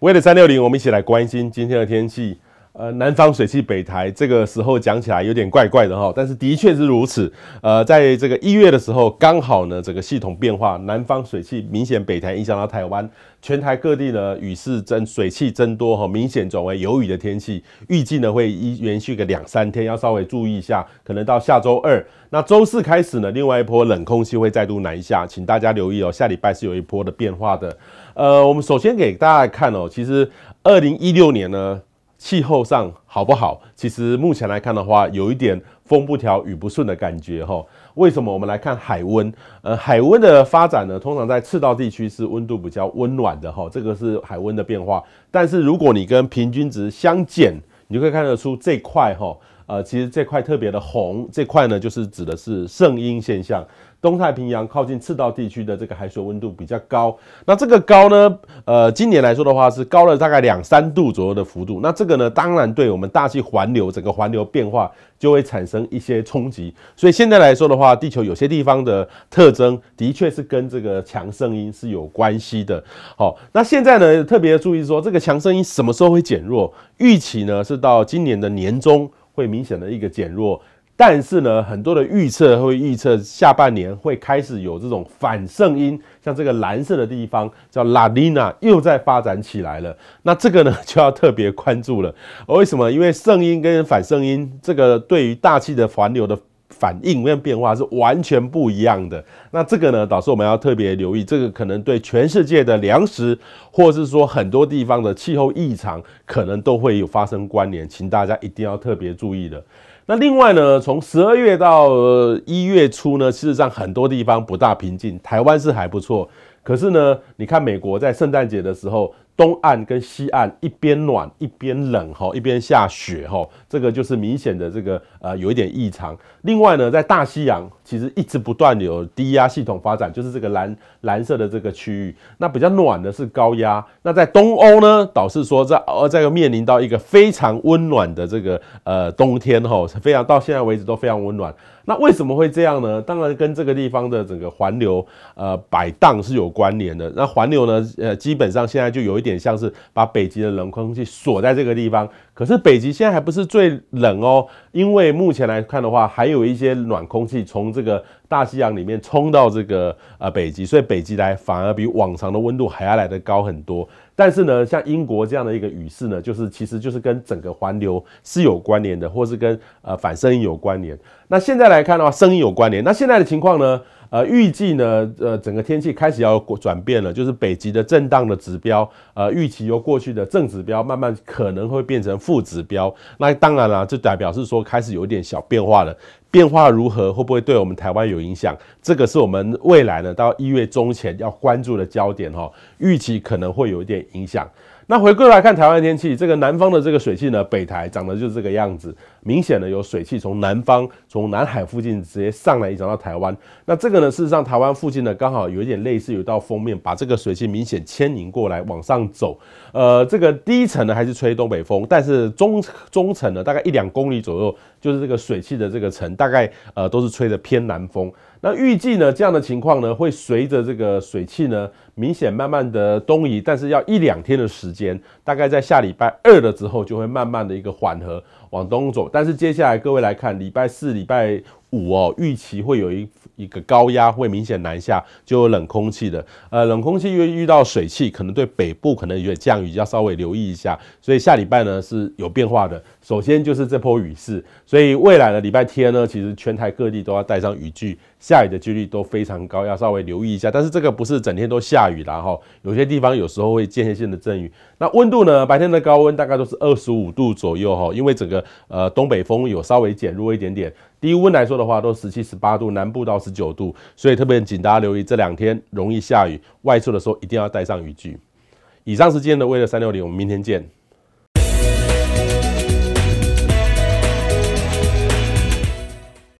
为了三六零，我们一起来关心今天的天气。呃，南方水汽北抬，这个时候讲起来有点怪怪的哈，但是的确是如此。呃，在这个一月的时候，刚好呢，整个系统变化，南方水汽明显北抬，影响到台湾，全台各地呢雨势增，水气增多哈，明显转为有雨的天气。预计呢会一延续个两三天，要稍微注意一下，可能到下周二。那周四开始呢，另外一波冷空气会再度南下，请大家留意哦。下礼拜是有一波的变化的。呃，我们首先给大家看哦，其实二零一六年呢。气候上好不好？其实目前来看的话，有一点风不调雨不顺的感觉哈。为什么？我们来看海温，呃，海温的发展呢，通常在赤道地区是温度比较温暖的哈，这个是海温的变化。但是如果你跟平均值相减，你就可以看得出这块哈。呃，其实这块特别的红，这块呢就是指的是圣婴现象。东太平洋靠近赤道地区的这个海水温度比较高，那这个高呢，呃，今年来说的话是高了大概两三度左右的幅度。那这个呢，当然对我们大气环流整个环流变化就会产生一些冲击。所以现在来说的话，地球有些地方的特征的确是跟这个强声音是有关系的。好，那现在呢特别注意说，这个强声音什么时候会减弱？预期呢是到今年的年中会明显的一个减弱，但是呢，很多的预测会预测下半年会开始有这种反声音，像这个蓝色的地方叫拉尼娜又在发展起来了，那这个呢 就要特别关注了。为什么？因为声音跟反声音这个对于大气的环流的。反应跟变化是完全不一样的。那这个呢，导致我们要特别留意，这个可能对全世界的粮食，或是说很多地方的气候异常，可能都会有发生关联，请大家一定要特别注意的。那另外呢，从十二月到一月初呢，事实上很多地方不大平静，台湾是还不错，可是呢，你看美国在圣诞节的时候。东岸跟西岸一边暖一边冷哈，一边下雪哈，这个就是明显的这个呃有一点异常。另外呢，在大西洋其实一直不断有低压系统发展，就是这个蓝蓝色的这个区域。那比较暖的是高压。那在东欧呢，倒是说在呃在面临到一个非常温暖的这个呃冬天哈，非常到现在为止都非常温暖。那为什么会这样呢？当然跟这个地方的整个环流呃摆荡是有关联的。那环流呢呃基本上现在就有一。点像是把北极的冷空气锁在这个地方，可是北极现在还不是最冷哦，因为目前来看的话，还有一些暖空气从这个大西洋里面冲到这个呃北极，所以北极来反而比往常的温度还要来得高很多。但是呢，像英国这样的一个雨势呢，就是其实就是跟整个环流是有关联的，或是跟呃反声音有关联。那现在来看的话，声音有关联。那现在的情况呢？呃，预计呢，呃，整个天气开始要转变了，就是北极的震荡的指标，呃，预期由过去的正指标慢慢可能会变成负指标，那当然了，就代表是说开始有一点小变化了，变化如何，会不会对我们台湾有影响？这个是我们未来呢，到一月中前要关注的焦点哈，预期可能会有一点影响。那回过来看台湾天气，这个南方的这个水汽呢，北台长得就是这个样子，明显的有水汽从南方，从南海附近直接上来，一直到台湾。那这个呢，事实上台湾附近呢，刚好有一点类似有一道封面，把这个水汽明显牵引过来往上走。呃，这个低层呢还是吹东北风，但是中中层呢，大概一两公里左右。就是这个水汽的这个层，大概呃都是吹的偏南风。那预计呢，这样的情况呢，会随着这个水汽呢，明显慢慢的东移，但是要一两天的时间，大概在下礼拜二的之后，就会慢慢的一个缓和往东走。但是接下来各位来看，礼拜四、礼拜。五哦，预期会有一一个高压会明显南下，就有冷空气的。呃，冷空气遇遇到水汽，可能对北部可能有点降雨，要稍微留意一下。所以下礼拜呢是有变化的。首先就是这波雨势，所以未来的礼拜天呢，其实全台各地都要带上雨具，下雨的几率都非常高，要稍微留意一下。但是这个不是整天都下雨啦，哈，有些地方有时候会间歇性的阵雨。那温度呢，白天的高温大概都是二十五度左右哈，因为整个呃东北风有稍微减弱一点点。低温来说的话，都十七、十八度，南部到十九度，所以特别请大家留意这两天容易下雨，外出的时候一定要带上雨具。以上是今天的微热三六零，我们明天见。